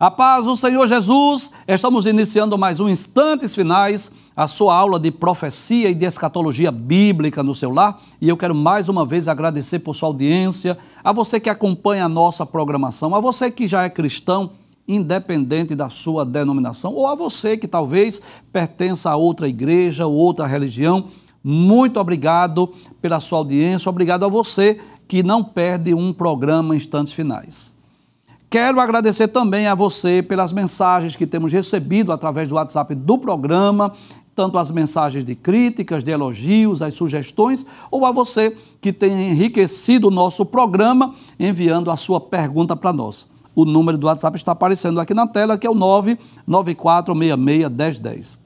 A paz do Senhor Jesus, estamos iniciando mais um Instantes Finais, a sua aula de profecia e de escatologia bíblica no seu lar. E eu quero mais uma vez agradecer por sua audiência, a você que acompanha a nossa programação, a você que já é cristão, independente da sua denominação, ou a você que talvez pertença a outra igreja ou outra religião. Muito obrigado pela sua audiência, obrigado a você que não perde um programa Instantes Finais. Quero agradecer também a você pelas mensagens que temos recebido através do WhatsApp do programa, tanto as mensagens de críticas, de elogios, as sugestões, ou a você que tem enriquecido o nosso programa enviando a sua pergunta para nós. O número do WhatsApp está aparecendo aqui na tela, que é o 994661010.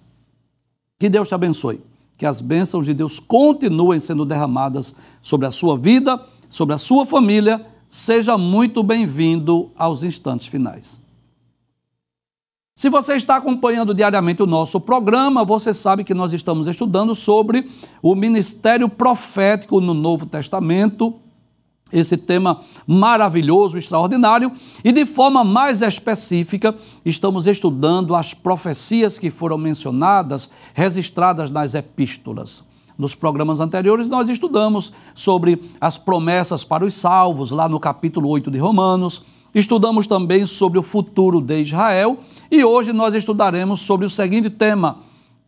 Que Deus te abençoe. Que as bênçãos de Deus continuem sendo derramadas sobre a sua vida, sobre a sua família Seja muito bem-vindo aos instantes finais. Se você está acompanhando diariamente o nosso programa, você sabe que nós estamos estudando sobre o ministério profético no Novo Testamento, esse tema maravilhoso, extraordinário, e de forma mais específica, estamos estudando as profecias que foram mencionadas, registradas nas epístolas. Nos programas anteriores, nós estudamos sobre as promessas para os salvos, lá no capítulo 8 de Romanos. Estudamos também sobre o futuro de Israel. E hoje nós estudaremos sobre o seguinte tema: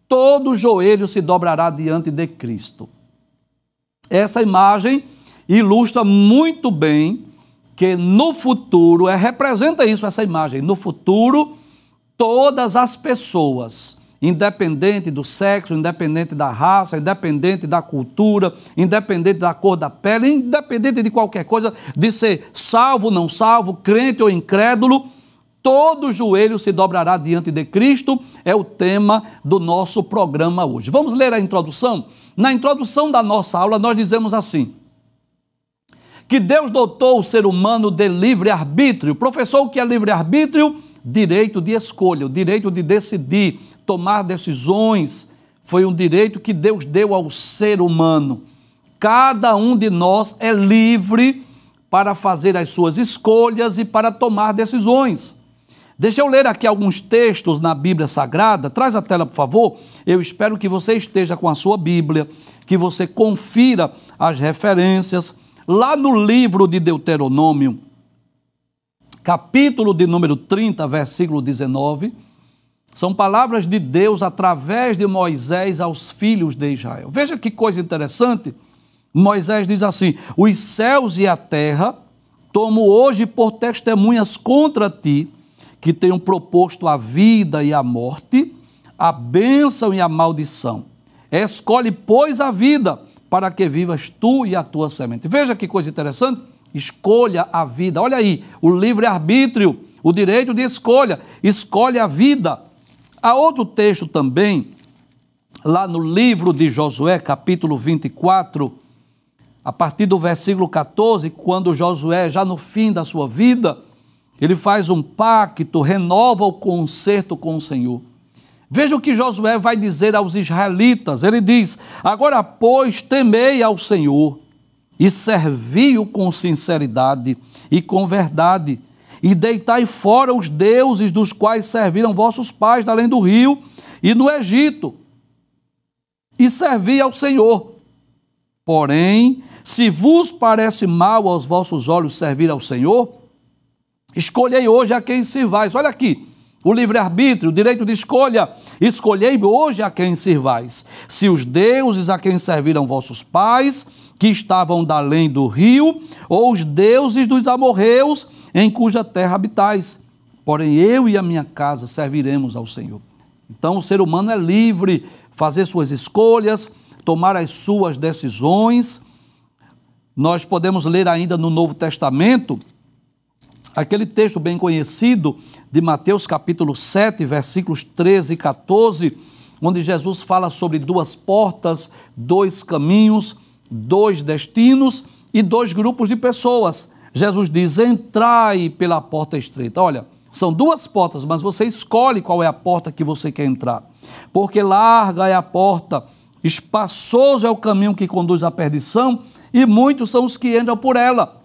todo joelho se dobrará diante de Cristo. Essa imagem ilustra muito bem que no futuro, é, representa isso, essa imagem, no futuro, todas as pessoas independente do sexo, independente da raça, independente da cultura, independente da cor da pele, independente de qualquer coisa, de ser salvo, ou não salvo, crente ou incrédulo, todo joelho se dobrará diante de Cristo, é o tema do nosso programa hoje. Vamos ler a introdução? Na introdução da nossa aula, nós dizemos assim que Deus dotou o ser humano de livre-arbítrio. Professor, o que é livre-arbítrio? Direito de escolha, o direito de decidir, Tomar decisões foi um direito que Deus deu ao ser humano. Cada um de nós é livre para fazer as suas escolhas e para tomar decisões. Deixa eu ler aqui alguns textos na Bíblia Sagrada. Traz a tela, por favor. Eu espero que você esteja com a sua Bíblia, que você confira as referências. Lá no livro de Deuteronômio, capítulo de número 30, versículo 19, são palavras de Deus através de Moisés aos filhos de Israel. Veja que coisa interessante. Moisés diz assim: Os céus e a terra tomo hoje por testemunhas contra ti, que tenho proposto a vida e a morte, a bênção e a maldição. Escolhe, pois, a vida, para que vivas tu e a tua semente. Veja que coisa interessante. Escolha a vida. Olha aí, o livre-arbítrio, o direito de escolha. Escolhe a vida Há outro texto também, lá no livro de Josué, capítulo 24, a partir do versículo 14, quando Josué, já no fim da sua vida, ele faz um pacto, renova o concerto com o Senhor. Veja o que Josué vai dizer aos israelitas. Ele diz: Agora, pois, temei ao Senhor e servi-o com sinceridade e com verdade e deitai fora os deuses dos quais serviram vossos pais, além do rio e no Egito, e servi ao Senhor. Porém, se vos parece mal aos vossos olhos servir ao Senhor, escolhei hoje a quem sirvais. Olha aqui, o livre-arbítrio, o direito de escolha. Escolhei hoje a quem sirvais. Se os deuses a quem serviram vossos pais, que estavam da além do rio, ou os deuses dos amorreus, em cuja terra habitais. Porém, eu e a minha casa serviremos ao Senhor. Então, o ser humano é livre fazer suas escolhas, tomar as suas decisões. Nós podemos ler ainda no Novo Testamento aquele texto bem conhecido de Mateus capítulo 7, versículos 13 e 14, onde Jesus fala sobre duas portas, dois caminhos dois destinos e dois grupos de pessoas. Jesus diz: entrai pela porta estreita. Olha, são duas portas, mas você escolhe qual é a porta que você quer entrar. Porque larga é a porta, espaçoso é o caminho que conduz à perdição, e muitos são os que entram por ela.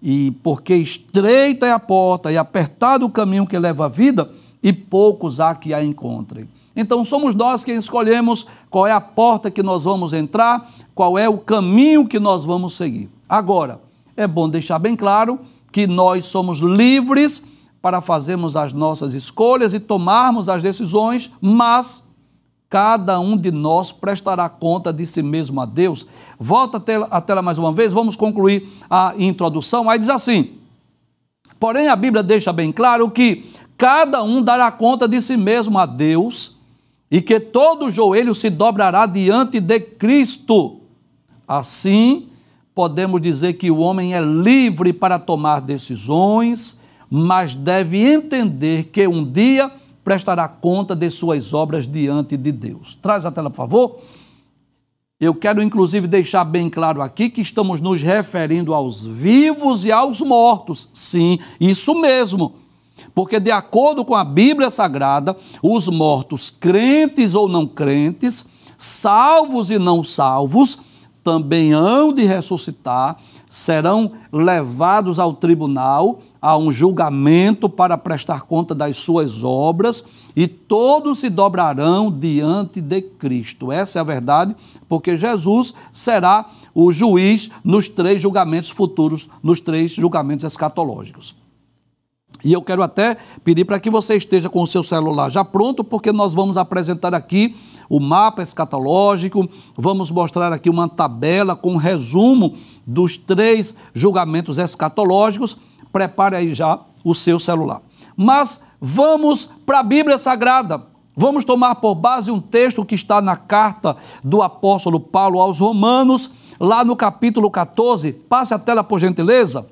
E porque estreita é a porta e apertado o caminho que leva à vida, e poucos há que a encontrem. Então somos nós quem escolhemos qual é a porta que nós vamos entrar, qual é o caminho que nós vamos seguir. Agora, é bom deixar bem claro que nós somos livres para fazermos as nossas escolhas e tomarmos as decisões, mas cada um de nós prestará conta de si mesmo a Deus. Volta a tela, a tela mais uma vez, vamos concluir a introdução. Aí diz assim: Porém, a Bíblia deixa bem claro que cada um dará conta de si mesmo a Deus e que todo joelho se dobrará diante de Cristo. Assim, podemos dizer que o homem é livre para tomar decisões, mas deve entender que um dia prestará conta de suas obras diante de Deus. Traz a tela, por favor. Eu quero, inclusive, deixar bem claro aqui que estamos nos referindo aos vivos e aos mortos. Sim, isso mesmo. Porque, de acordo com a Bíblia Sagrada, os mortos, crentes ou não crentes, salvos e não salvos, também hão de ressuscitar, serão levados ao tribunal, a um julgamento para prestar conta das suas obras, e todos se dobrarão diante de Cristo. Essa é a verdade, porque Jesus será o juiz nos três julgamentos futuros, nos três julgamentos escatológicos. E eu quero até pedir para que você esteja com o seu celular já pronto, porque nós vamos apresentar aqui o mapa escatológico, vamos mostrar aqui uma tabela com um resumo dos três julgamentos escatológicos. Prepare aí já o seu celular. Mas vamos para a Bíblia Sagrada. Vamos tomar por base um texto que está na carta do apóstolo Paulo aos Romanos, lá no capítulo 14. Passe a tela, por gentileza.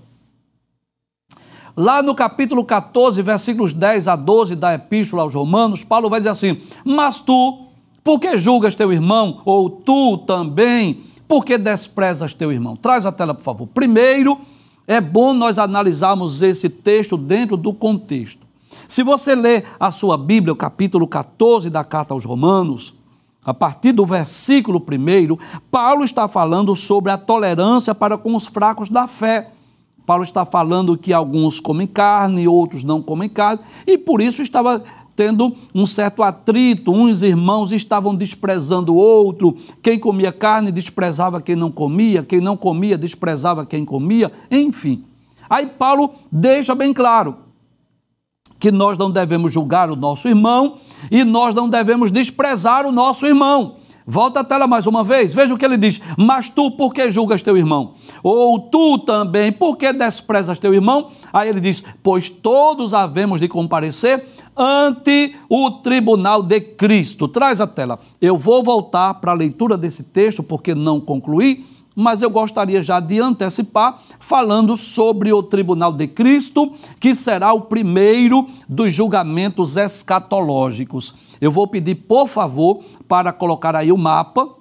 Lá no capítulo 14, versículos 10 a 12 da Epístola aos Romanos, Paulo vai dizer assim: Mas tu, por que julgas teu irmão? Ou tu também, por que desprezas teu irmão? Traz a tela, por favor. Primeiro, é bom nós analisarmos esse texto dentro do contexto. Se você ler a sua Bíblia, o capítulo 14 da carta aos Romanos, a partir do versículo 1, Paulo está falando sobre a tolerância para com os fracos da fé. Paulo está falando que alguns comem carne, outros não comem carne, e por isso estava tendo um certo atrito, uns irmãos estavam desprezando o outro, quem comia carne desprezava quem não comia, quem não comia desprezava quem comia, enfim. Aí Paulo deixa bem claro que nós não devemos julgar o nosso irmão e nós não devemos desprezar o nosso irmão. Volta a tela mais uma vez, veja o que ele diz. Mas tu, por que julgas teu irmão? Ou tu também, por que desprezas teu irmão? Aí ele diz: Pois todos havemos de comparecer ante o tribunal de Cristo. Traz a tela. Eu vou voltar para a leitura desse texto, porque não concluí, mas eu gostaria já de antecipar, falando sobre o tribunal de Cristo, que será o primeiro dos julgamentos escatológicos. Eu vou pedir, por favor, para colocar aí o mapa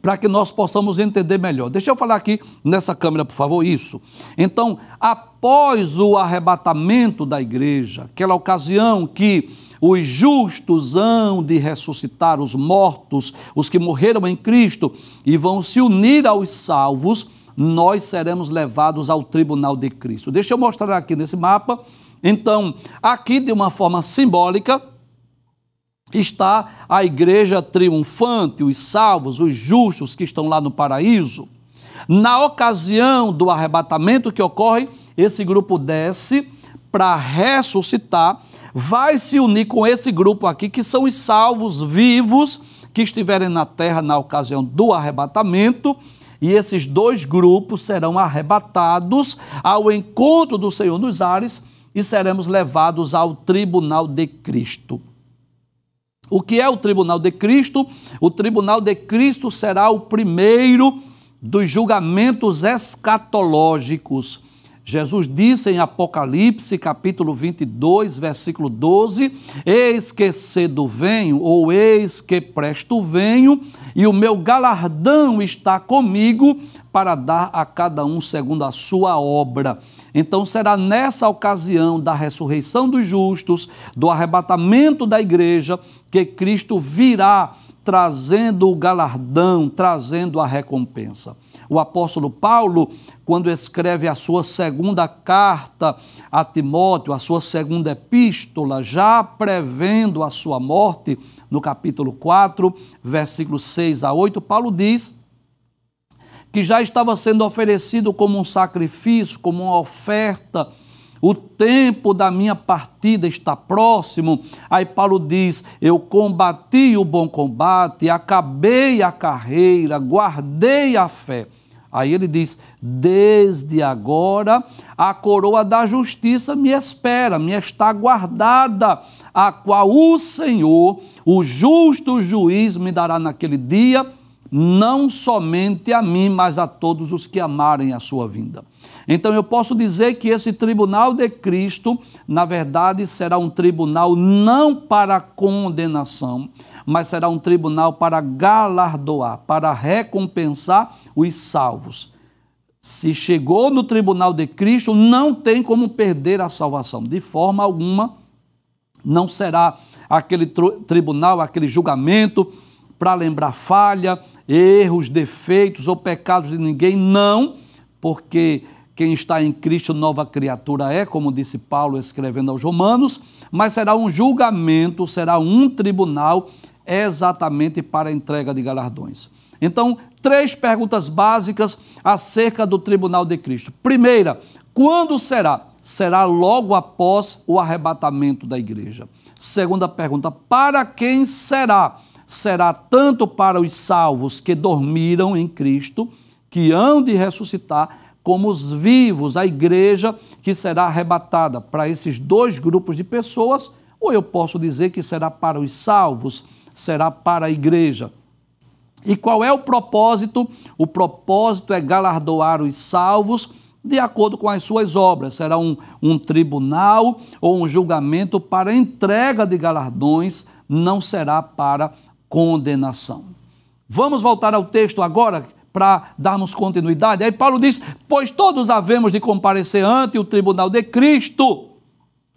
para que nós possamos entender melhor. Deixa eu falar aqui nessa câmera, por favor, isso. Então, após o arrebatamento da igreja, aquela ocasião que os justos hão de ressuscitar os mortos, os que morreram em Cristo e vão se unir aos salvos, nós seremos levados ao tribunal de Cristo. Deixa eu mostrar aqui nesse mapa. Então, aqui de uma forma simbólica, está a igreja triunfante, os salvos, os justos que estão lá no paraíso. Na ocasião do arrebatamento que ocorre, esse grupo desce para ressuscitar, vai se unir com esse grupo aqui, que são os salvos vivos que estiverem na terra na ocasião do arrebatamento. E esses dois grupos serão arrebatados ao encontro do Senhor nos ares e seremos levados ao tribunal de Cristo. O que é o tribunal de Cristo? O tribunal de Cristo será o primeiro dos julgamentos escatológicos Jesus disse em Apocalipse, capítulo 22, versículo 12: Eis que cedo venho, ou eis que presto venho, e o meu galardão está comigo para dar a cada um segundo a sua obra. Então será nessa ocasião da ressurreição dos justos, do arrebatamento da igreja, que Cristo virá trazendo o galardão, trazendo a recompensa o apóstolo Paulo, quando escreve a sua segunda carta a Timóteo, a sua segunda epístola, já prevendo a sua morte, no capítulo 4, versículos 6 a 8, Paulo diz que já estava sendo oferecido como um sacrifício, como uma oferta o tempo da minha partida está próximo. Aí Paulo diz: Eu combati o bom combate, acabei a carreira, guardei a fé. Aí ele diz: Desde agora a coroa da justiça me espera, me está guardada, a qual o Senhor, o justo juiz, me dará naquele dia, não somente a mim, mas a todos os que amarem a sua vinda. Então eu posso dizer que esse tribunal de Cristo, na verdade, será um tribunal não para condenação, mas será um tribunal para galardoar, para recompensar os salvos. Se chegou no tribunal de Cristo, não tem como perder a salvação, de forma alguma. Não será aquele tribunal, aquele julgamento para lembrar falha, erros, defeitos ou pecados de ninguém, não, porque quem está em Cristo, nova criatura é, como disse Paulo escrevendo aos Romanos, mas será um julgamento, será um tribunal exatamente para a entrega de galardões. Então, três perguntas básicas acerca do tribunal de Cristo. Primeira, quando será? Será logo após o arrebatamento da igreja. Segunda pergunta, para quem será? Será tanto para os salvos que dormiram em Cristo, que hão de ressuscitar, como os vivos, a igreja que será arrebatada. Para esses dois grupos de pessoas, ou eu posso dizer que será para os salvos, será para a igreja. E qual é o propósito? O propósito é galardoar os salvos de acordo com as suas obras. Será um, um tribunal ou um julgamento para entrega de galardões, não será para condenação. Vamos voltar ao texto agora, para darmos continuidade. Aí Paulo diz: Pois todos havemos de comparecer ante o tribunal de Cristo.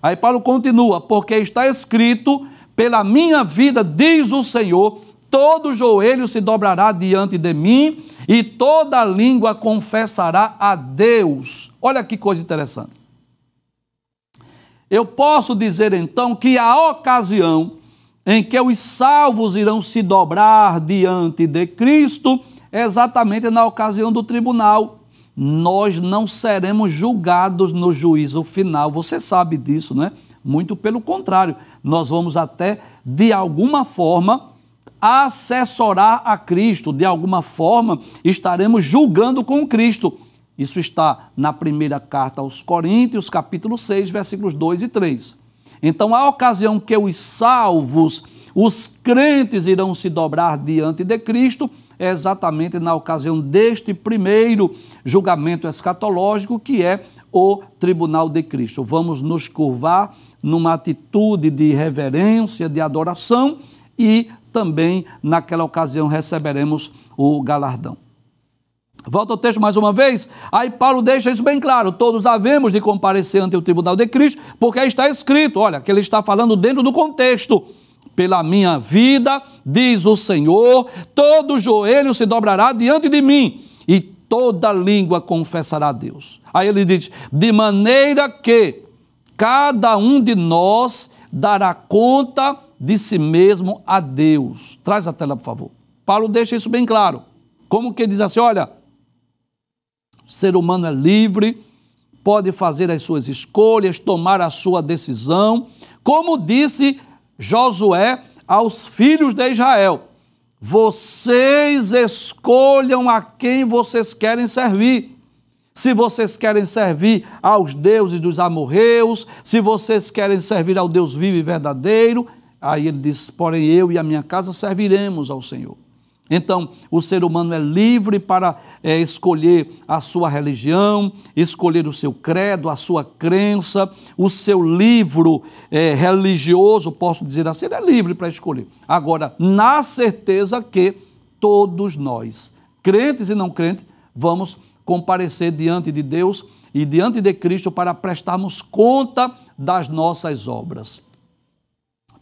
Aí Paulo continua: Porque está escrito, pela minha vida, diz o Senhor, todo joelho se dobrará diante de mim e toda língua confessará a Deus. Olha que coisa interessante. Eu posso dizer então que a ocasião em que os salvos irão se dobrar diante de Cristo exatamente na ocasião do tribunal. Nós não seremos julgados no juízo final, você sabe disso, não é? Muito pelo contrário, nós vamos até, de alguma forma, assessorar a Cristo, de alguma forma, estaremos julgando com Cristo. Isso está na primeira carta aos Coríntios, capítulo 6, versículos 2 e 3. Então, a ocasião que os salvos, os crentes irão se dobrar diante de Cristo, é exatamente na ocasião deste primeiro julgamento escatológico, que é o tribunal de Cristo. Vamos nos curvar numa atitude de reverência, de adoração e também naquela ocasião receberemos o galardão. Volta ao texto mais uma vez. Aí Paulo deixa isso bem claro: todos havemos de comparecer ante o tribunal de Cristo, porque aí está escrito, olha, que ele está falando dentro do contexto pela minha vida, diz o Senhor, todo joelho se dobrará diante de mim e toda língua confessará a Deus. Aí ele diz: de maneira que cada um de nós dará conta de si mesmo a Deus. Traz a tela, por favor. Paulo deixa isso bem claro. Como que diz assim: olha, o ser humano é livre, pode fazer as suas escolhas, tomar a sua decisão. Como disse Josué aos filhos de Israel: Vocês escolham a quem vocês querem servir. Se vocês querem servir aos deuses dos amorreus, se vocês querem servir ao Deus vivo e verdadeiro, aí ele diz: Porém, eu e a minha casa serviremos ao Senhor. Então, o ser humano é livre para é, escolher a sua religião, escolher o seu credo, a sua crença, o seu livro é, religioso, posso dizer assim, ele é livre para escolher. Agora, na certeza que todos nós, crentes e não crentes, vamos comparecer diante de Deus e diante de Cristo para prestarmos conta das nossas obras.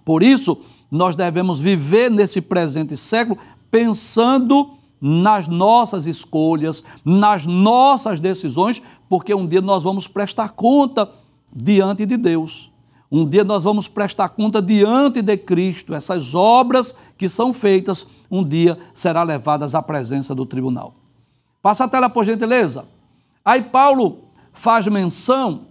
Por isso, nós devemos viver nesse presente século pensando nas nossas escolhas, nas nossas decisões, porque um dia nós vamos prestar conta diante de Deus. Um dia nós vamos prestar conta diante de Cristo. Essas obras que são feitas, um dia serão levadas à presença do tribunal. Passa a tela, por gentileza. Aí Paulo faz menção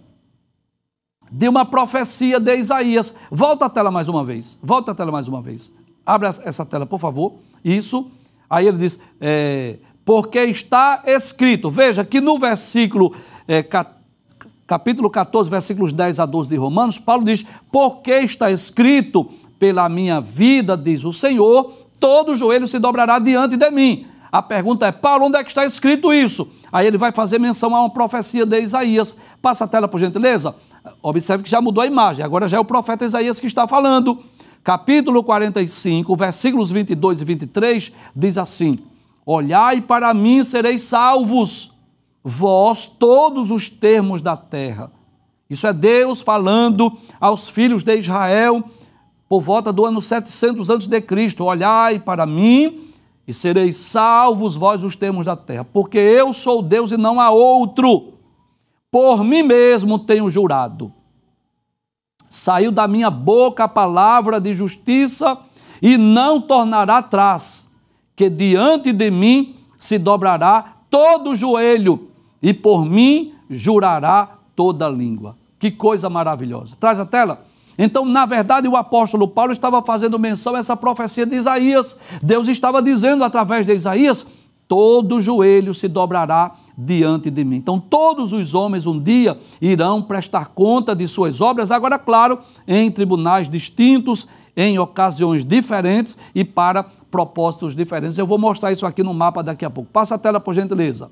de uma profecia de Isaías. Volta a tela mais uma vez. Volta a tela mais uma vez. Abre essa tela, por favor. Isso. Aí ele diz, é, porque está escrito. Veja que no versículo, é, capítulo 14, versículos 10 a 12 de Romanos, Paulo diz, porque está escrito, pela minha vida, diz o Senhor, todo joelho se dobrará diante de mim. A pergunta é, Paulo, onde é que está escrito isso? Aí ele vai fazer menção a uma profecia de Isaías. Passa a tela, por gentileza. Observe que já mudou a imagem, agora já é o profeta Isaías que está falando capítulo 45, versículos 22 e 23, diz assim: Olhai para mim, sereis salvos, vós todos os termos da terra. Isso é Deus falando aos filhos de Israel por volta do ano 700 antes de Cristo. Olhai para mim e sereis salvos vós os termos da terra, porque eu sou Deus e não há outro. Por mim mesmo tenho jurado saiu da minha boca a palavra de justiça e não tornará atrás, que diante de mim se dobrará todo o joelho e por mim jurará toda língua. Que coisa maravilhosa. Traz a tela. Então, na verdade, o apóstolo Paulo estava fazendo menção a essa profecia de Isaías. Deus estava dizendo através de Isaías: todo joelho se dobrará diante de mim. Então, todos os homens um dia irão prestar conta de suas obras, agora, claro, em tribunais distintos, em ocasiões diferentes e para propósitos diferentes. Eu vou mostrar isso aqui no mapa daqui a pouco. Passa a tela, por gentileza.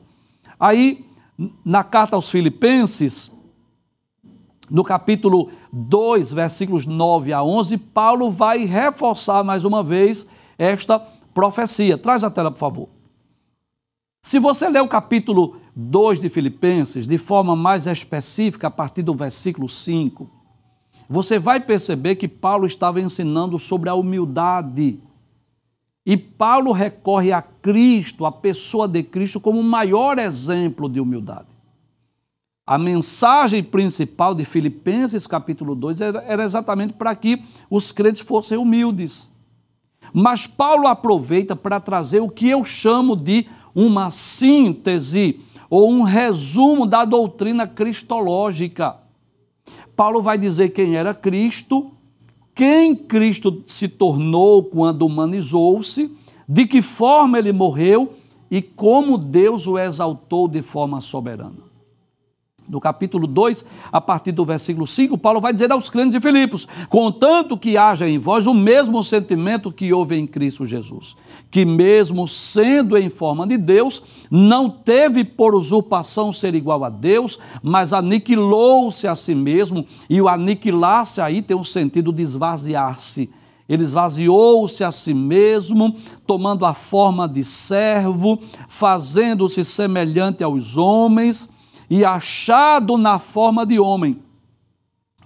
Aí, na carta aos Filipenses, no capítulo 2, versículos 9 a 11, Paulo vai reforçar mais uma vez esta profecia. Traz a tela, por favor. Se você ler o capítulo 2 de Filipenses de forma mais específica, a partir do versículo 5, você vai perceber que Paulo estava ensinando sobre a humildade. E Paulo recorre a Cristo, a pessoa de Cristo, como o maior exemplo de humildade. A mensagem principal de Filipenses capítulo 2 era exatamente para que os crentes fossem humildes. Mas Paulo aproveita para trazer o que eu chamo de uma síntese ou um resumo da doutrina cristológica. Paulo vai dizer quem era Cristo, quem Cristo se tornou quando humanizou-se, de que forma ele morreu e como Deus o exaltou de forma soberana. No capítulo 2, a partir do versículo 5, Paulo vai dizer aos crentes de Filipos: Contanto que haja em vós o mesmo sentimento que houve em Cristo Jesus, que, mesmo sendo em forma de Deus, não teve por usurpação ser igual a Deus, mas aniquilou-se a si mesmo, e o aniquilar-se aí tem um sentido de esvaziar-se. Ele esvaziou-se a si mesmo, tomando a forma de servo, fazendo-se semelhante aos homens e achado na forma de homem,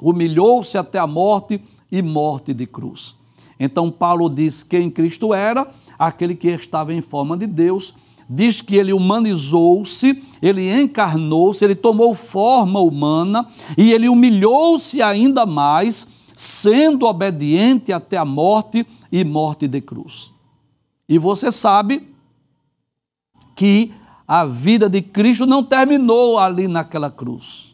humilhou-se até a morte e morte de cruz. Então Paulo diz quem Cristo era, aquele que estava em forma de Deus, diz que ele humanizou-se, ele encarnou-se, ele tomou forma humana e ele humilhou-se ainda mais, sendo obediente até a morte e morte de cruz. E você sabe que a vida de Cristo não terminou ali naquela cruz.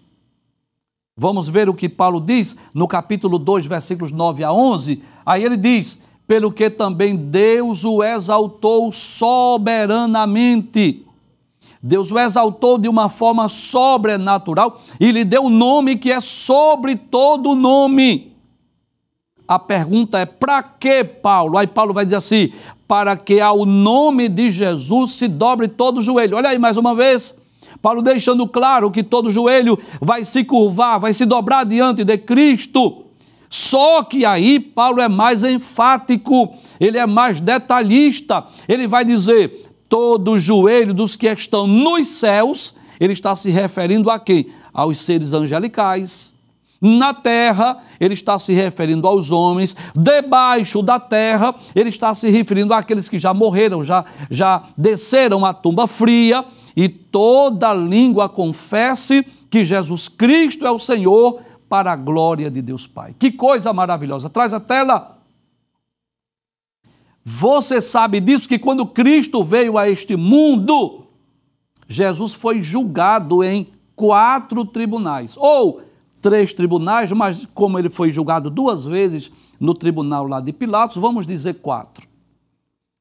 Vamos ver o que Paulo diz no capítulo 2, versículos 9 a 11. Aí ele diz: Pelo que também Deus o exaltou soberanamente. Deus o exaltou de uma forma sobrenatural e lhe deu um nome que é sobre todo nome. A pergunta é: para que Paulo? Aí Paulo vai dizer assim: para que ao nome de Jesus se dobre todo o joelho. Olha aí mais uma vez. Paulo deixando claro que todo joelho vai se curvar, vai se dobrar diante de Cristo. Só que aí Paulo é mais enfático, ele é mais detalhista. Ele vai dizer: todo joelho dos que estão nos céus, ele está se referindo a quem? Aos seres angelicais, na terra, ele está se referindo aos homens. Debaixo da terra, ele está se referindo àqueles que já morreram, já, já desceram à tumba fria. E toda língua confesse que Jesus Cristo é o Senhor, para a glória de Deus Pai. Que coisa maravilhosa! Traz a tela. Você sabe disso que quando Cristo veio a este mundo, Jesus foi julgado em quatro tribunais. Ou três tribunais, mas como ele foi julgado duas vezes no tribunal lá de Pilatos, vamos dizer quatro.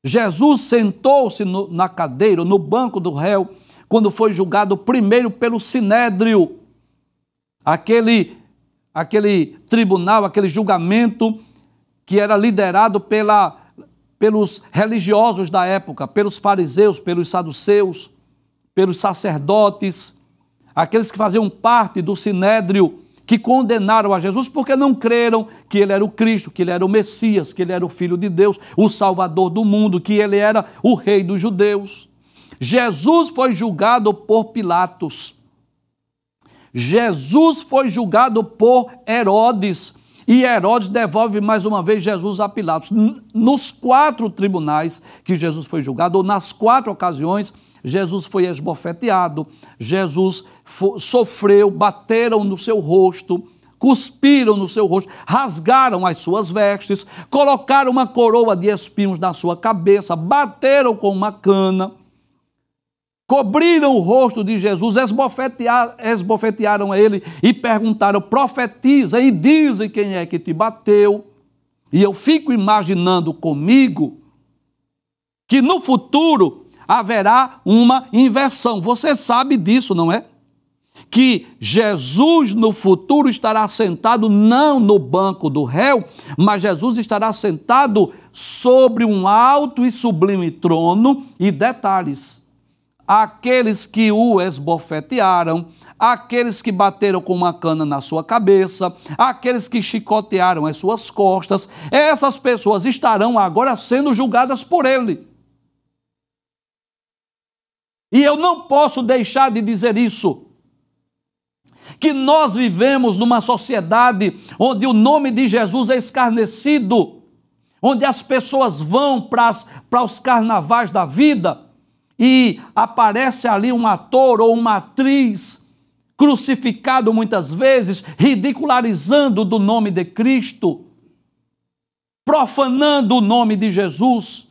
Jesus sentou-se na cadeira, no banco do réu, quando foi julgado primeiro pelo Sinédrio, aquele, aquele tribunal, aquele julgamento que era liderado pela, pelos religiosos da época, pelos fariseus, pelos saduceus, pelos sacerdotes, aqueles que faziam parte do Sinédrio que condenaram a Jesus porque não creram que ele era o Cristo, que ele era o Messias, que ele era o Filho de Deus, o Salvador do mundo, que ele era o Rei dos Judeus. Jesus foi julgado por Pilatos. Jesus foi julgado por Herodes. E Herodes devolve mais uma vez Jesus a Pilatos. Nos quatro tribunais que Jesus foi julgado, ou nas quatro ocasiões, Jesus foi esbofeteado, Jesus sofreu, bateram no seu rosto, cuspiram no seu rosto, rasgaram as suas vestes, colocaram uma coroa de espinhos na sua cabeça, bateram com uma cana, cobriram o rosto de Jesus, esbofetearam, ele e perguntaram: profetiza e dizem quem é que te bateu. E eu fico imaginando comigo que no futuro haverá uma inversão. Você sabe disso, não é? que Jesus no futuro estará sentado não no banco do réu, mas Jesus estará sentado sobre um alto e sublime trono. E detalhes: aqueles que o esbofetearam, aqueles que bateram com uma cana na sua cabeça, aqueles que chicotearam as suas costas, essas pessoas estarão agora sendo julgadas por ele. E eu não posso deixar de dizer isso. Que nós vivemos numa sociedade onde o nome de Jesus é escarnecido, onde as pessoas vão para os carnavais da vida e aparece ali um ator ou uma atriz crucificado muitas vezes, ridicularizando do nome de Cristo, profanando o nome de Jesus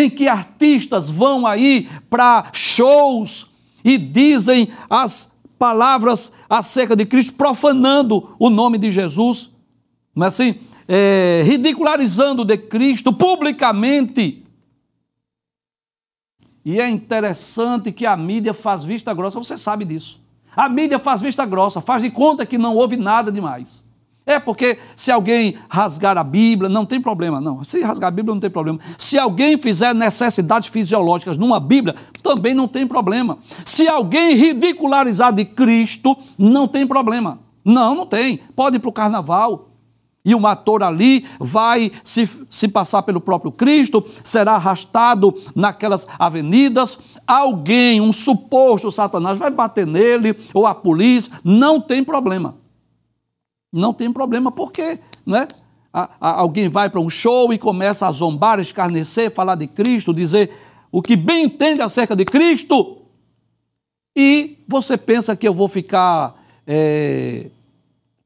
em que artistas vão aí para shows e dizem as palavras acerca de Cristo, profanando o nome de Jesus, não é assim? É, ridicularizando de Cristo publicamente. E é interessante que a mídia faz vista grossa, você sabe disso. A mídia faz vista grossa, faz de conta que não houve nada demais. É porque se alguém rasgar a Bíblia, não tem problema, não. Se rasgar a Bíblia, não tem problema. Se alguém fizer necessidades fisiológicas numa Bíblia, também não tem problema. Se alguém ridicularizar de Cristo, não tem problema. Não, não tem. Pode ir para o carnaval, e um ator ali vai se, se passar pelo próprio Cristo, será arrastado naquelas avenidas, alguém, um suposto Satanás, vai bater nele, ou a polícia, não tem problema. Não tem problema, por quê? Né? Alguém vai para um show e começa a zombar, escarnecer, falar de Cristo, dizer o que bem entende acerca de Cristo. E você pensa que eu vou ficar é,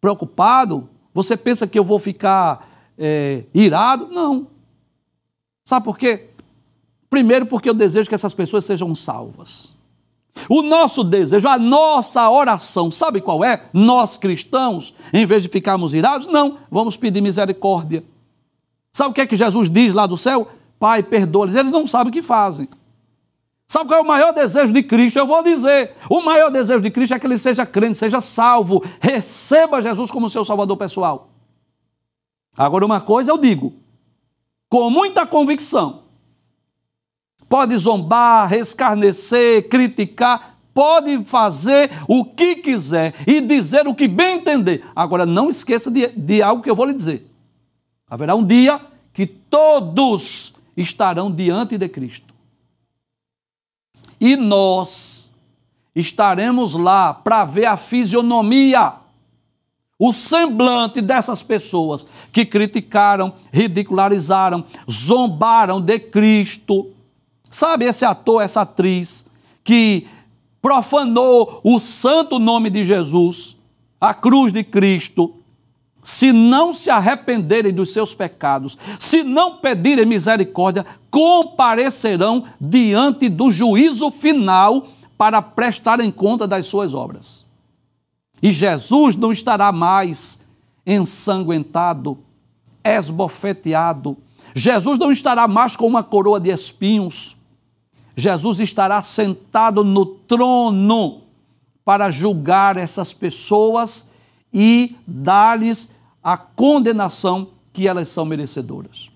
preocupado? Você pensa que eu vou ficar é, irado? Não. Sabe por quê? Primeiro, porque eu desejo que essas pessoas sejam salvas. O nosso desejo, a nossa oração, sabe qual é? Nós cristãos, em vez de ficarmos irados, não, vamos pedir misericórdia. Sabe o que é que Jesus diz lá do céu? Pai, perdoa-lhes. Eles não sabem o que fazem. Sabe qual é o maior desejo de Cristo? Eu vou dizer. O maior desejo de Cristo é que ele seja crente, seja salvo, receba Jesus como seu salvador pessoal. Agora, uma coisa eu digo, com muita convicção: pode zombar, escarnecer, criticar, pode fazer o que quiser e dizer o que bem entender. Agora, não esqueça de, de algo que eu vou lhe dizer. Haverá um dia que todos estarão diante de Cristo. E nós estaremos lá para ver a fisionomia, o semblante dessas pessoas que criticaram, ridicularizaram, zombaram de Cristo Sabe esse ator, essa atriz que profanou o santo nome de Jesus, a cruz de Cristo, se não se arrependerem dos seus pecados, se não pedirem misericórdia, comparecerão diante do juízo final para prestarem conta das suas obras. E Jesus não estará mais ensanguentado, esbofeteado. Jesus não estará mais com uma coroa de espinhos. Jesus estará sentado no trono para julgar essas pessoas e dar-lhes a condenação que elas são merecedoras.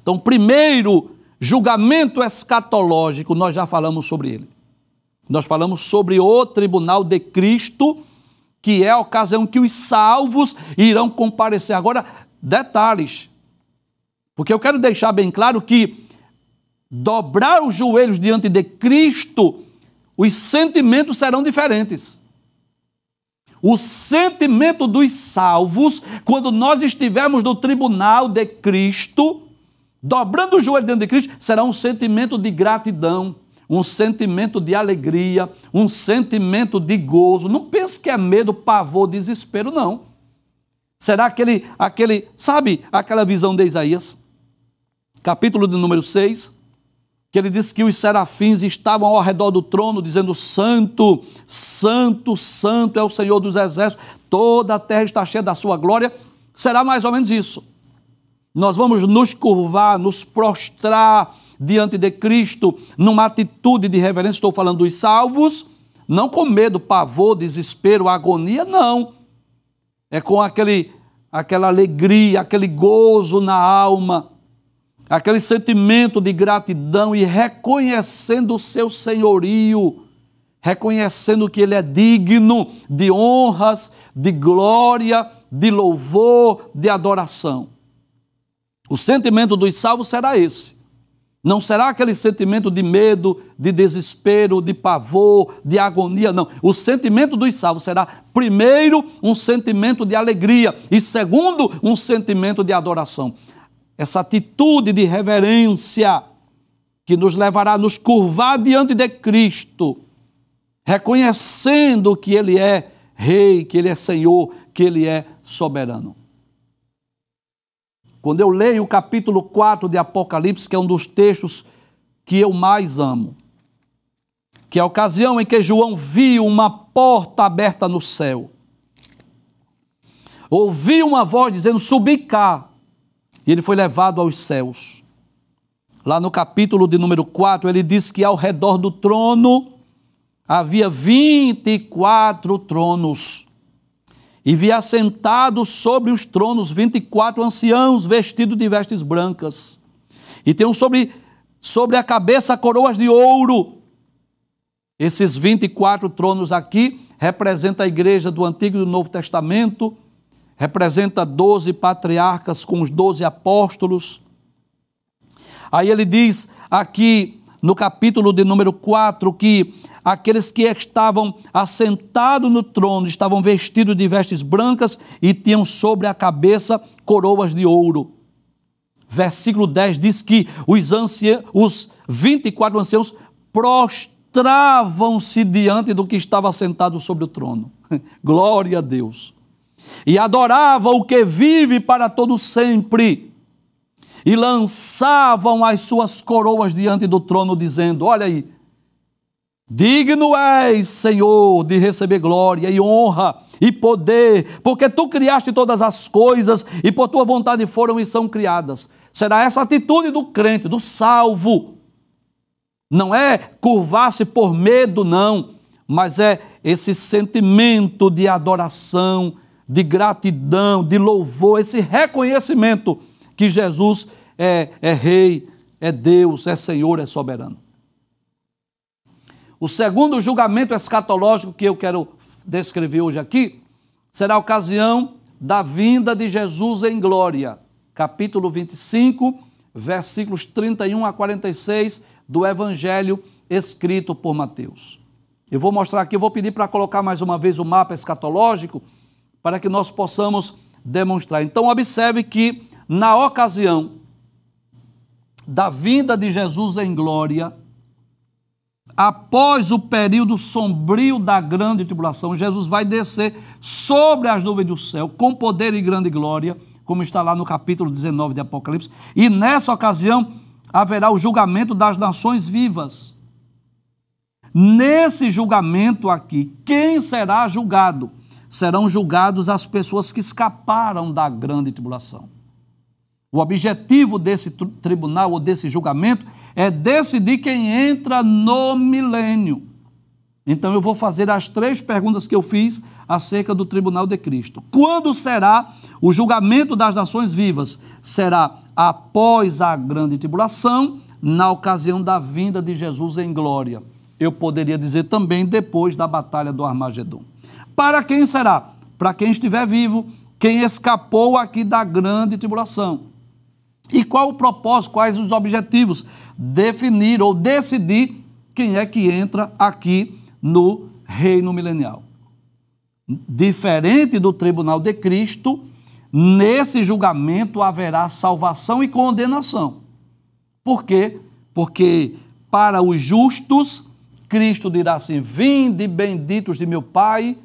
Então, primeiro julgamento escatológico, nós já falamos sobre ele. Nós falamos sobre o tribunal de Cristo, que é a ocasião que os salvos irão comparecer. Agora, detalhes, porque eu quero deixar bem claro que dobrar os joelhos diante de Cristo, os sentimentos serão diferentes. O sentimento dos salvos, quando nós estivermos no tribunal de Cristo, dobrando o joelho diante de Cristo, será um sentimento de gratidão, um sentimento de alegria, um sentimento de gozo. Não pense que é medo, pavor, desespero, não. Será aquele, aquele, sabe aquela visão de Isaías? Capítulo de número 6, que ele disse que os serafins estavam ao redor do trono, dizendo: Santo, Santo, Santo é o Senhor dos Exércitos, toda a terra está cheia da sua glória. Será mais ou menos isso. Nós vamos nos curvar, nos prostrar diante de Cristo, numa atitude de reverência. Estou falando dos salvos, não com medo, pavor, desespero, agonia, não. É com aquele, aquela alegria, aquele gozo na alma aquele sentimento de gratidão e reconhecendo o seu senhorio, reconhecendo que ele é digno de honras, de glória, de louvor, de adoração. O sentimento dos salvos será esse. Não será aquele sentimento de medo, de desespero, de pavor, de agonia, não. O sentimento dos salvos será, primeiro, um sentimento de alegria e, segundo, um sentimento de adoração essa atitude de reverência que nos levará a nos curvar diante de Cristo, reconhecendo que Ele é Rei, que Ele é Senhor, que Ele é soberano. Quando eu leio o capítulo 4 de Apocalipse, que é um dos textos que eu mais amo, que é a ocasião em que João viu uma porta aberta no céu. ouviu uma voz dizendo: Subi cá, e ele foi levado aos céus. Lá no capítulo de número 4, ele diz que ao redor do trono havia 24 tronos. E via sentados sobre os tronos 24 anciãos vestidos de vestes brancas. E tem sobre, sobre a cabeça coroas de ouro. Esses 24 tronos aqui representam a igreja do Antigo e do Novo Testamento representa 12 patriarcas com os 12 apóstolos. Aí ele diz aqui no capítulo de número 4 que aqueles que estavam assentados no trono estavam vestidos de vestes brancas e tinham sobre a cabeça coroas de ouro. Versículo 10 diz que os, anciã, os 24 anciãos prostravam-se diante do que estava sentado sobre o trono. Glória a Deus e adorava o que vive para todo sempre. E lançavam as suas coroas diante do trono, dizendo: Olha aí, digno és, Senhor, de receber glória e honra e poder, porque tu criaste todas as coisas e por tua vontade foram e são criadas. Será essa a atitude do crente, do salvo. Não é curvar-se por medo, não, mas é esse sentimento de adoração, de gratidão, de louvor, esse reconhecimento que Jesus é, é Rei, é Deus, é Senhor, é soberano. O segundo julgamento escatológico que eu quero descrever hoje aqui será a ocasião da vinda de Jesus em glória. Capítulo 25, versículos 31 a 46 do Evangelho escrito por Mateus. Eu vou mostrar aqui, eu vou pedir para colocar mais uma vez o mapa escatológico para que nós possamos demonstrar. Então, observe que, na ocasião da vinda de Jesus em glória, após o período sombrio da grande tribulação, Jesus vai descer sobre as nuvens do céu com poder e grande glória, como está lá no capítulo 19 de Apocalipse. E nessa ocasião haverá o julgamento das nações vivas. Nesse julgamento aqui, quem será julgado? serão julgados as pessoas que escaparam da grande tribulação. O objetivo desse tribunal ou desse julgamento é decidir quem entra no milênio. Então eu vou fazer as três perguntas que eu fiz acerca do tribunal de Cristo. Quando será o julgamento das nações vivas? Será após a grande tribulação, na ocasião da vinda de Jesus em glória. Eu poderia dizer também depois da batalha do Armagedon. Para quem será? Para quem estiver vivo, quem escapou aqui da grande tribulação. E qual o propósito, quais os objetivos? Definir ou decidir quem é que entra aqui no reino milenial. Diferente do tribunal de Cristo, nesse julgamento haverá salvação e condenação. Por quê? Porque para os justos, Cristo dirá assim: Vinde benditos de meu Pai,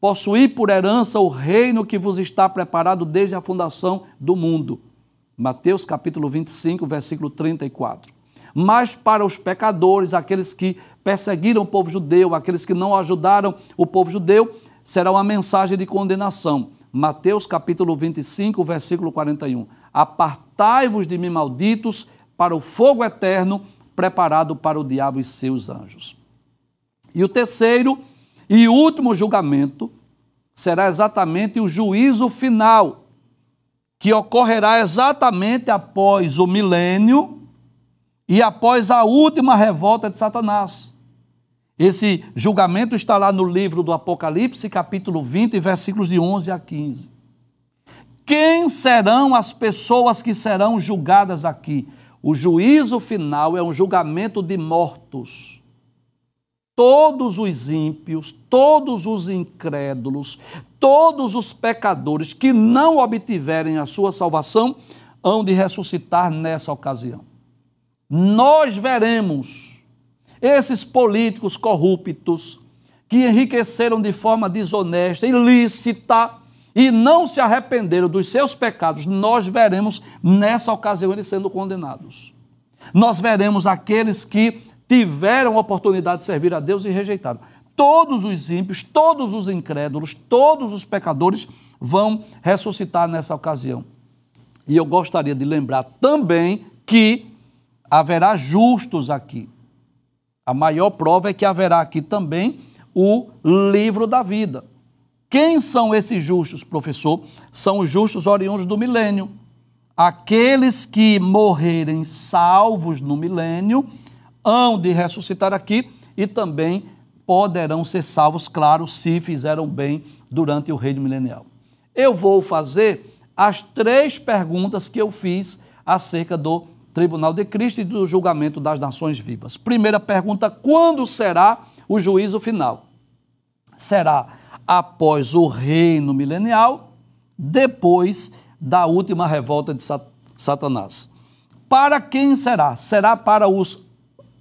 possuir por herança o reino que vos está preparado desde a fundação do mundo. Mateus capítulo 25, versículo 34. Mas para os pecadores, aqueles que perseguiram o povo judeu, aqueles que não ajudaram o povo judeu, será uma mensagem de condenação. Mateus capítulo 25, versículo 41. Apartai-vos de mim, malditos, para o fogo eterno preparado para o diabo e seus anjos. E o terceiro e o último julgamento será exatamente o juízo final, que ocorrerá exatamente após o milênio e após a última revolta de Satanás. Esse julgamento está lá no livro do Apocalipse, capítulo 20, versículos de 11 a 15. Quem serão as pessoas que serão julgadas aqui? O juízo final é um julgamento de mortos todos os ímpios, todos os incrédulos, todos os pecadores que não obtiverem a sua salvação hão de ressuscitar nessa ocasião. Nós veremos esses políticos corruptos que enriqueceram de forma desonesta, ilícita e não se arrependeram dos seus pecados. Nós veremos nessa ocasião eles sendo condenados. Nós veremos aqueles que tiveram a oportunidade de servir a Deus e rejeitaram. Todos os ímpios, todos os incrédulos, todos os pecadores vão ressuscitar nessa ocasião. E eu gostaria de lembrar também que haverá justos aqui. A maior prova é que haverá aqui também o livro da vida. Quem são esses justos, professor? São os justos oriundos do milênio. Aqueles que morrerem salvos no milênio hão de ressuscitar aqui e também poderão ser salvos, claro, se fizeram bem durante o reino milenial. Eu vou fazer as três perguntas que eu fiz acerca do tribunal de Cristo e do julgamento das nações vivas. Primeira pergunta: quando será o juízo final? Será após o reino milenial, depois da última revolta de Satanás. Para quem será? Será para os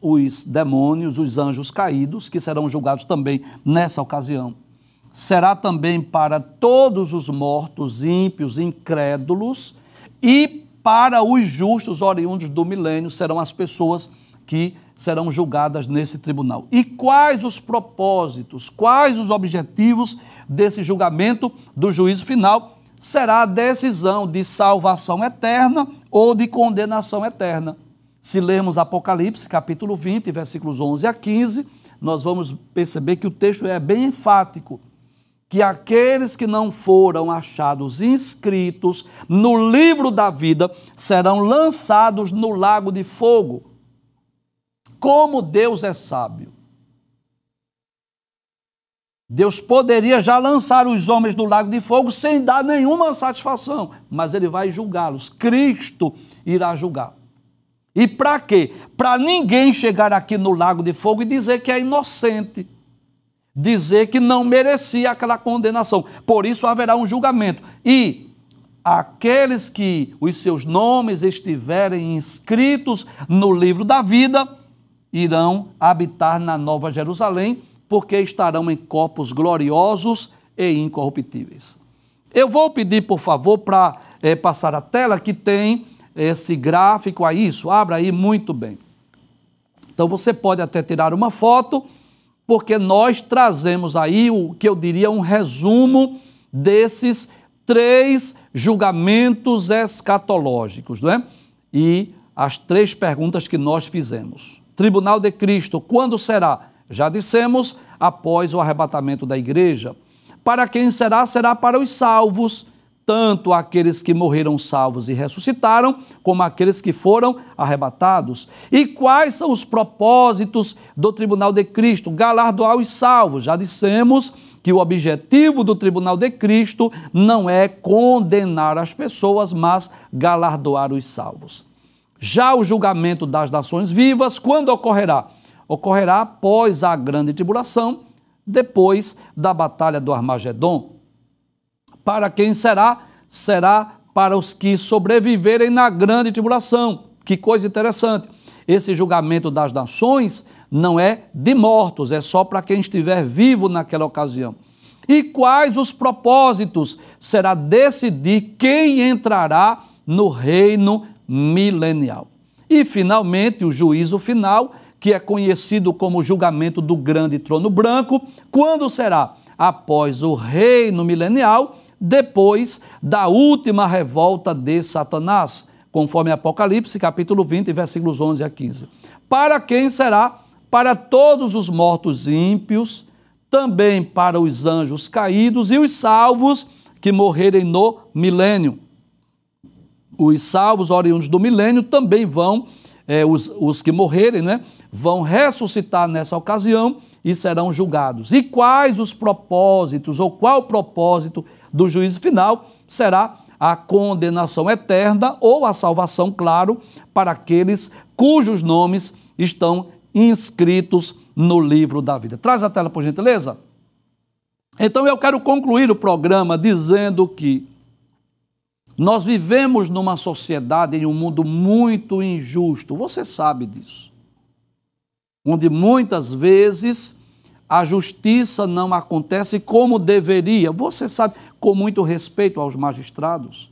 os demônios, os anjos caídos, que serão julgados também nessa ocasião. Será também para todos os mortos, ímpios, incrédulos e para os justos oriundos do milênio serão as pessoas que serão julgadas nesse tribunal. E quais os propósitos, quais os objetivos desse julgamento do juízo final? Será a decisão de salvação eterna ou de condenação eterna. Se lermos Apocalipse, capítulo 20, versículos 11 a 15, nós vamos perceber que o texto é bem enfático. Que aqueles que não foram achados inscritos no livro da vida serão lançados no lago de fogo. Como Deus é sábio. Deus poderia já lançar os homens do lago de fogo sem dar nenhuma satisfação, mas ele vai julgá-los. Cristo irá julgá-los. E para quê? Para ninguém chegar aqui no Lago de Fogo e dizer que é inocente, dizer que não merecia aquela condenação. Por isso haverá um julgamento. E aqueles que os seus nomes estiverem inscritos no livro da vida irão habitar na Nova Jerusalém, porque estarão em corpos gloriosos e incorruptíveis. Eu vou pedir, por favor, para é, eh, passar a tela que tem esse gráfico a isso? Abra aí muito bem. Então você pode até tirar uma foto, porque nós trazemos aí o que eu diria um resumo desses três julgamentos escatológicos, não é? E as três perguntas que nós fizemos. Tribunal de Cristo, quando será? Já dissemos, após o arrebatamento da igreja. Para quem será? Será para os salvos tanto aqueles que morreram salvos e ressuscitaram, como aqueles que foram arrebatados. E quais são os propósitos do tribunal de Cristo? Galardoar os salvos. Já dissemos que o objetivo do tribunal de Cristo não é condenar as pessoas, mas galardoar os salvos. Já o julgamento das nações vivas, quando ocorrerá? Ocorrerá após a grande tribulação, depois da batalha do Armagedon. Para quem será? Será para os que sobreviverem na grande tribulação. Que coisa interessante. Esse julgamento das nações não é de mortos, é só para quem estiver vivo naquela ocasião. E quais os propósitos? Será decidir quem entrará no reino milenial. E, finalmente, o juízo final, que é conhecido como julgamento do grande trono branco, quando será? Após o reino milenial depois da última revolta de Satanás, conforme Apocalipse, capítulo 20, versículos 11 a 15. Para quem será? Para todos os mortos ímpios, também para os anjos caídos e os salvos que morrerem no milênio. Os salvos oriundos do milênio também vão, é, os, os que morrerem, né, vão ressuscitar nessa ocasião e serão julgados. E quais os propósitos, ou qual propósito do juízo final será a condenação eterna ou a salvação, claro, para aqueles cujos nomes estão inscritos no livro da vida. Traz a tela, por gentileza. Então eu quero concluir o programa dizendo que nós vivemos numa sociedade, em um mundo muito injusto, você sabe disso, onde muitas vezes a justiça não acontece como deveria. Você sabe, com muito respeito aos magistrados,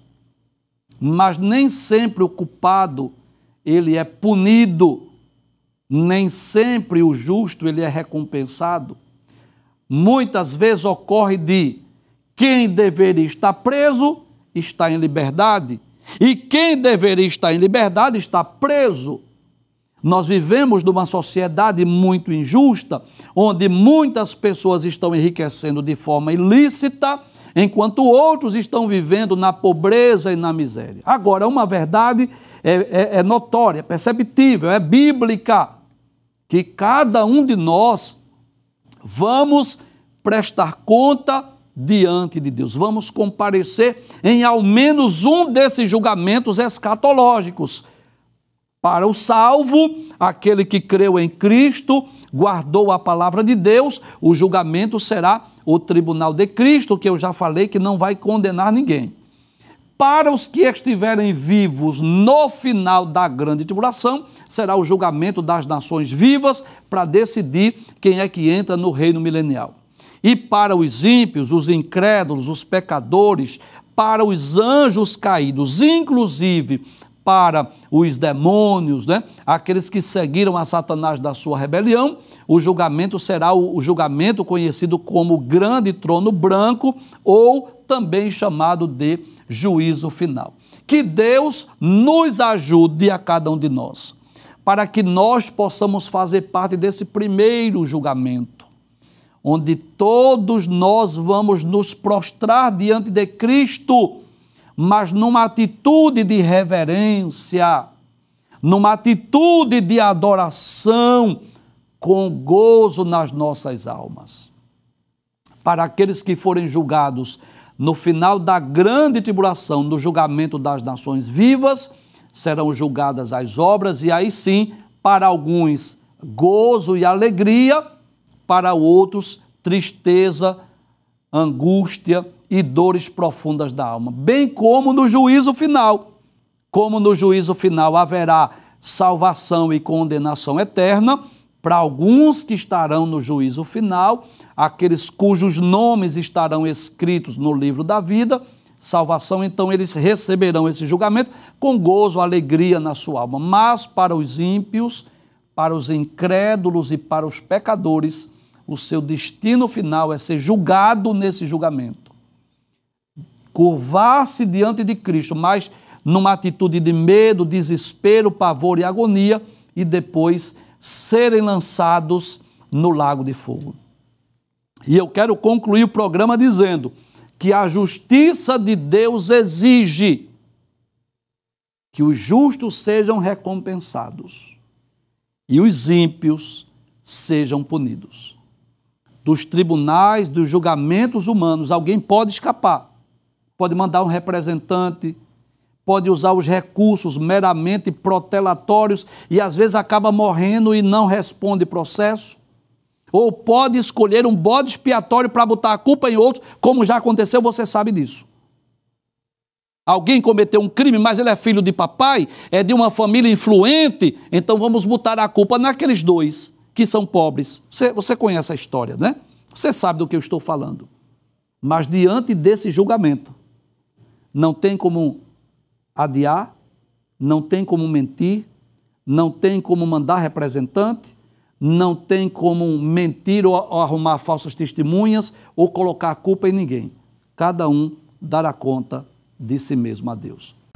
mas nem sempre o culpado ele é punido, nem sempre o justo ele é recompensado. Muitas vezes ocorre de quem deveria estar preso está em liberdade e quem deveria estar em liberdade está preso. Nós vivemos numa sociedade muito injusta, onde muitas pessoas estão enriquecendo de forma ilícita, enquanto outros estão vivendo na pobreza e na miséria. Agora, uma verdade é, é, é notória, perceptível, é bíblica, que cada um de nós vamos prestar conta diante de Deus. Vamos comparecer em ao menos um desses julgamentos escatológicos. Para o salvo, aquele que creu em Cristo, guardou a palavra de Deus, o julgamento será o tribunal de Cristo, que eu já falei que não vai condenar ninguém. Para os que estiverem vivos no final da grande tribulação, será o julgamento das nações vivas para decidir quem é que entra no reino milenial. E para os ímpios, os incrédulos, os pecadores, para os anjos caídos, inclusive para os demônios, né? aqueles que seguiram a Satanás da sua rebelião, o julgamento será o julgamento conhecido como grande trono branco ou também chamado de juízo final. Que Deus nos ajude a cada um de nós, para que nós possamos fazer parte desse primeiro julgamento, onde todos nós vamos nos prostrar diante de Cristo mas numa atitude de reverência, numa atitude de adoração, com gozo nas nossas almas. Para aqueles que forem julgados no final da grande tribulação, no julgamento das nações vivas, serão julgadas as obras, e aí sim, para alguns, gozo e alegria, para outros, tristeza, angústia e dores profundas da alma, bem como no juízo final. Como no juízo final haverá salvação e condenação eterna para alguns que estarão no juízo final, aqueles cujos nomes estarão escritos no livro da vida, salvação, então eles receberão esse julgamento com gozo, alegria na sua alma. Mas para os ímpios, para os incrédulos e para os pecadores, o seu destino final é ser julgado nesse julgamento curvar-se diante de Cristo, mas numa atitude de medo, desespero, pavor e agonia, e depois serem lançados no lago de fogo. E eu quero concluir o programa dizendo que a justiça de Deus exige que os justos sejam recompensados e os ímpios sejam punidos. Dos tribunais, dos julgamentos humanos, alguém pode escapar, pode mandar um representante, pode usar os recursos meramente protelatórios e às vezes acaba morrendo e não responde processo. Ou pode escolher um bode expiatório para botar a culpa em outros, como já aconteceu, você sabe disso. Alguém cometeu um crime, mas ele é filho de papai, é de uma família influente, então vamos botar a culpa naqueles dois que são pobres. Você, você conhece a história, né? Você sabe do que eu estou falando. Mas diante desse julgamento, não tem como adiar, não tem como mentir, não tem como mandar representante, não tem como mentir ou, arrumar falsas testemunhas ou colocar a culpa em ninguém. Cada um dará conta de si mesmo a Deus.